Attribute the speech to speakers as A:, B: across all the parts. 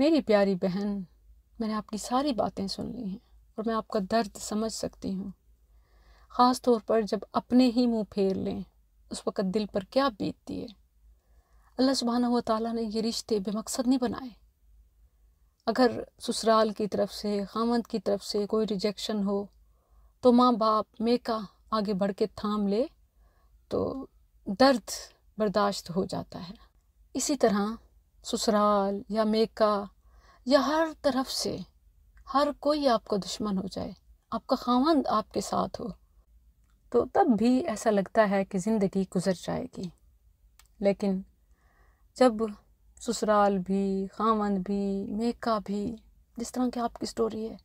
A: मेरी प्यारी बहन मैंने आपकी सारी बातें सुन ली हैं और मैं आपका दर्द समझ सकती हूँ ख़ास तौर पर जब अपने ही मुंह फेर लें उस वक़्त दिल पर क्या बीतती है अल्लाह सुबहाना व ने ये रिश्ते बेमकसद नहीं बनाए अगर ससुराल की तरफ से खामद की तरफ से कोई रिजेक्शन हो तो माँ बाप मेका आगे बढ़ के थाम ले तो दर्द बर्दाश्त हो जाता है इसी तरह ससुराल या मेका या हर तरफ से हर कोई आपका दुश्मन हो जाए आपका खावंद आपके साथ हो तो तब भी ऐसा लगता है कि ज़िंदगी गुज़र जाएगी लेकिन जब ससुराल भी खावंद भी मेका भी जिस तरह की आपकी स्टोरी है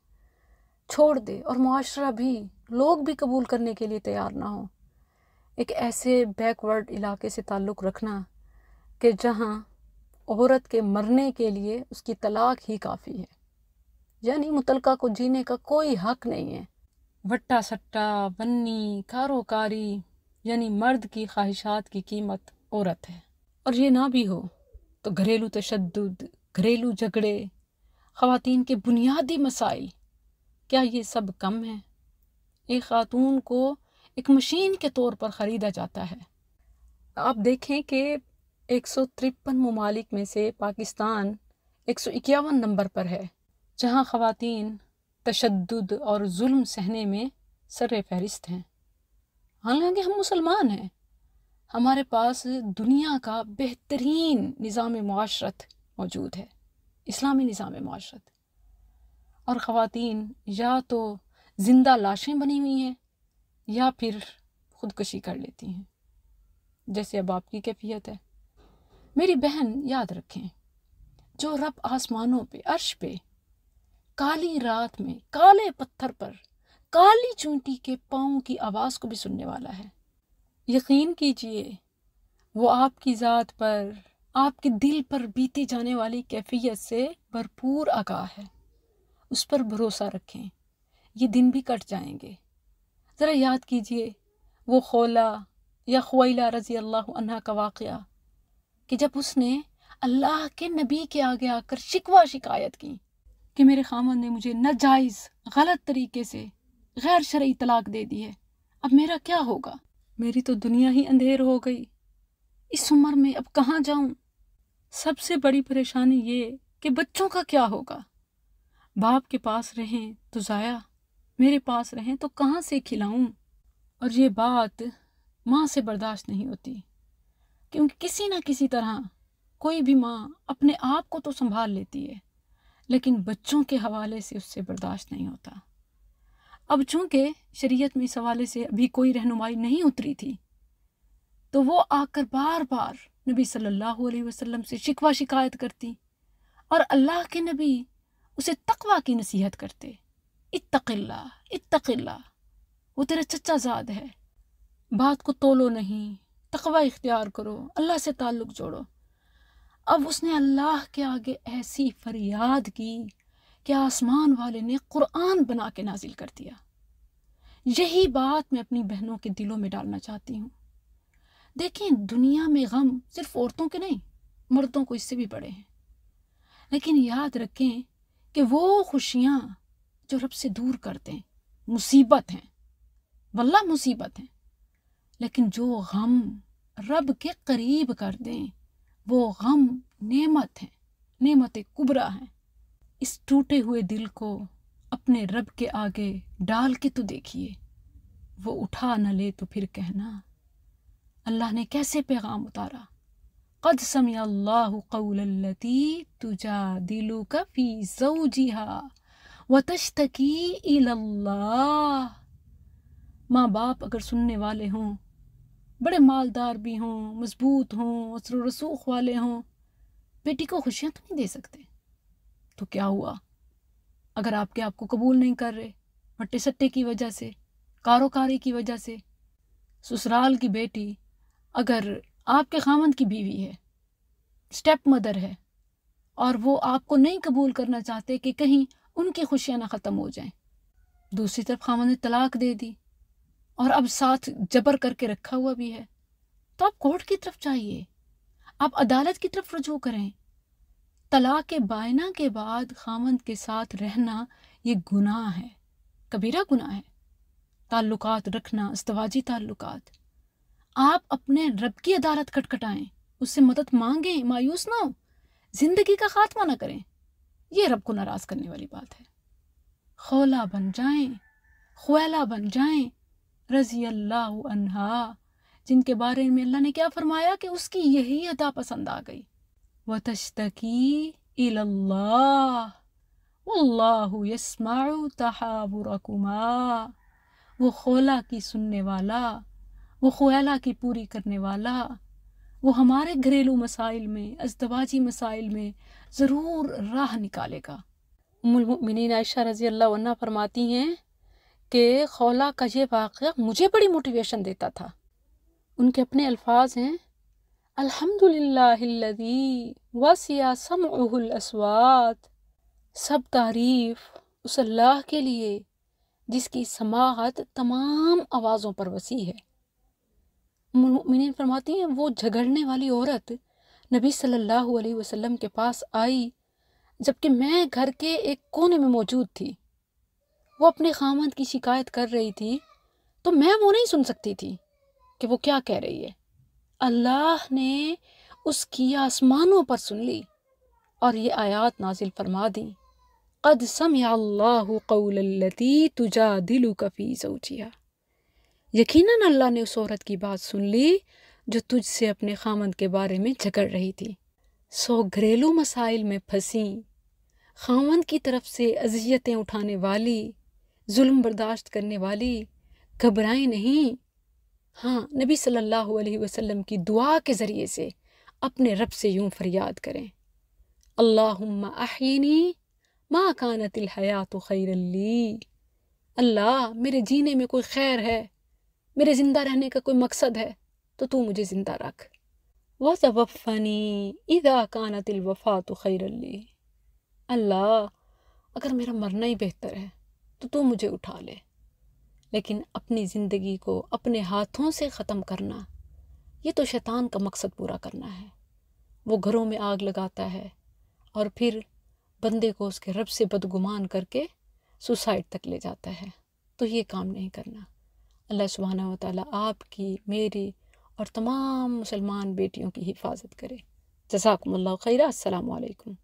A: छोड़ दे और माशरा भी लोग भी कबूल करने के लिए तैयार ना हो एक ऐसे बैकवर्ड इलाके से ताल्लुक़ रखना कि जहाँ औरत के मरने के लिए उसकी तलाक ही काफ़ी है यानी मुतलका को जीने का कोई हक नहीं है वट्टा सट्टा बन्नी कारोकारी यानी मर्द की ख्वाहिशात की कीमत औरत है और ये ना भी हो तो घरेलू तशद घरेलू झगड़े ख़वातीन के बुनियादी मसाइल क्या ये सब कम है एक ख़ातून को एक मशीन के तौर पर ख़रीदा जाता है आप देखें कि एक सौ तिरपन ममालिक में से पाकिस्तान एक सौ इक्यावन नंबर पर है जहाँ ख़वातीन तशद और जुल्म सहने में सर फहरिस्त हैं हालांकि हम मुसलमान हैं हमारे पास दुनिया का बेहतरीन निज़ाम माशरत मौजूद है इस्लामी निज़ाम माशरत और ख़वातीन या तो ज़िंदा लाशें बनी हुई हैं या फिर ख़ुदकशी कर लेती हैं जैसे अब आपकी कैफियत है मेरी बहन याद रखें जो रब आसमानों पे अर्श पे काली रात में काले पत्थर पर काली चूंटी के पाँव की आवाज़ को भी सुनने वाला है यकीन कीजिए वो आपकी ज़ात पर आपके दिल पर बीते जाने वाली कैफियत से भरपूर आगाह है उस पर भरोसा रखें ये दिन भी कट जाएंगे ज़रा याद कीजिए वो खोला या खोला रज़ी अल्लाह का वाक़ कि जब उसने अल्लाह के नबी के आगे आकर शिकवा शिकायत की कि मेरे खामन ने मुझे नाजायज़ गलत तरीके से गैर शर्य तलाक दे दी है अब मेरा क्या होगा मेरी तो दुनिया ही अंधेर हो गई इस उम्र में अब कहाँ जाऊँ सबसे बड़ी परेशानी ये कि बच्चों का क्या होगा बाप के पास रहें तो ज़ाया मेरे पास रहें तो कहाँ से खिलाऊं और ये बात माँ से बर्दाश्त नहीं होती क्योंकि किसी ना किसी तरह कोई भी माँ अपने आप को तो संभाल लेती है लेकिन बच्चों के हवाले से उससे बर्दाश्त नहीं होता अब चूंकि शरीयत में इस हवाले से अभी कोई रहनुमाई नहीं उतरी थी तो वो आकर बार बार नबी सल्लल्लाहु अलैहि वसल्लम से शिकवा शिकायत करती और अल्लाह के नबी उसे तकवा की नसीहत करते इतकिल्ला इतकिल्ला वो तेरा चचा जाद है बात को तोलो नहीं तकवा इख्तियार करो अल्लाह से ताल्लुक़ जोड़ो अब उसने अल्लाह के आगे ऐसी फरियाद की कि आसमान वाले ने कुरान बना के नाजिल कर दिया यही बात मैं अपनी बहनों के दिलों में डालना चाहती हूँ देखें दुनिया में गम सिर्फ औरतों के नहीं मर्दों को इससे भी बड़े हैं लेकिन याद रखें कि वो खुशियाँ जो रब से दूर करते हैं मुसीबत हैं वल्ला मुसीबत हैं लेकिन जो गम रब के करीब कर दें वो गम नेमत हैं नेमत कुबरा हैं इस टूटे हुए दिल को अपने रब के आगे डाल के तो देखिए वो उठा न ले तो फिर कहना अल्लाह ने कैसे पैगाम उतारा कद समय अल्लाह कौलती तुजा दिलो का फी जी जिहा व तश्तकी माँ बाप अगर सुनने वाले हों बड़े मालदार भी हों मजबूत हों असर रसूख वाले हों बेटी को खुशियाँ तो नहीं दे सकते तो क्या हुआ अगर आपके आपको कबूल नहीं कर रहे मट्टे सट्टे की वजह से कारोकारी की वजह से ससुराल की बेटी अगर आपके खामंद की बीवी है स्टेप मदर है और वो आपको नहीं कबूल करना चाहते कि कहीं उनकी खुशियाँ ना ख़त्म हो जाएं दूसरी तरफ खामन ने तलाक दे दी और अब साथ जबर करके रखा हुआ भी है तो आप कोर्ट की तरफ चाहिए आप अदालत की तरफ रजू करें तलाक के बायना के बाद खामंद के साथ रहना ये गुनाह है कबीरा गुनाह है ताल्लुकात रखना अस्तवाजी ताल्लुकात आप अपने रब की अदालत खटखटाएं उससे मदद मांगें मायूस ना हो जिंदगी का खात्मा ना करें यह रब को नाराज करने वाली बात है खौला बन जाएं खोला बन जाएं रज़ी अल्लाह अनहा जिनके बारे में अल्लाह ने क्या फरमाया कि उसकी यही अदा पसंद आ गई व तशतकी वो खोला की सुनने वाला वो खोला की पूरी करने वाला वो हमारे घरेलू मसाइल में अजतवाजी मसाइल में ज़रूर राह निकालेगा उमुलमिन आयशा रज़ी अल्लाह फरमाती हैं के खौला का ये वाक़ मुझे बड़ी मोटिवेशन देता था उनके अपने अल्फाज हैं अलहमदिल्लादी वसिया समउहुल सब तारीफ़ उस अल्लाह के लिए जिसकी समाहत तमाम आवाज़ों पर वसी है मिन फरमाती हैं वो झगड़ने वाली औरत नबी सल्लल्लाहु अलैहि वसल्लम के पास आई जबकि मैं घर के एक कोने में मौजूद थी वो अपने खामद की शिकायत कर रही थी तो मैं वो नहीं सुन सकती थी कि वो क्या कह रही है अल्लाह ने उसकी आसमानों पर सुन ली और ये आयात नाजिल फरमा दी कद समती तुजा दिलु कफ़ी सोचिया यकीनन अल्लाह ने उस औरत की बात सुन ली जो तुझसे अपने खामद के बारे में झगड़ रही थी सो घरेलू मसाइल में फंसी खामद की तरफ से अजियतें उठाने वाली जुल्म बर्दाश्त करने वाली घबराए नहीं हाँ नबी सल्लल्लाहु अलैहि वसल्लम की दुआ के ज़रिए से अपने रब से यूं फरियाद करें अल्लाहुम्मा अहिनी माँ कानतिल हयात खैरली अल्लाह मेरे जीने में कोई खैर है मेरे ज़िंदा रहने का कोई मकसद है तो तू मुझे ज़िंदा रख व तवफ़नी इदा कानतिल वफ़ा तो खैरली अल्लाह अगर मेरा मरना ही बेहतर है तो तू मुझे उठा ले लेकिन अपनी ज़िंदगी को अपने हाथों से ख़त्म करना ये तो शैतान का मकसद पूरा करना है वो घरों में आग लगाता है और फिर बंदे को उसके रब से बदगुमान करके सुसाइड तक ले जाता है तो ये काम नहीं करना अल्लाह सुबहाना वाली आपकी मेरी और तमाम मुसलमान बेटियों की हिफाजत करे जजाकमल खैरा असलकम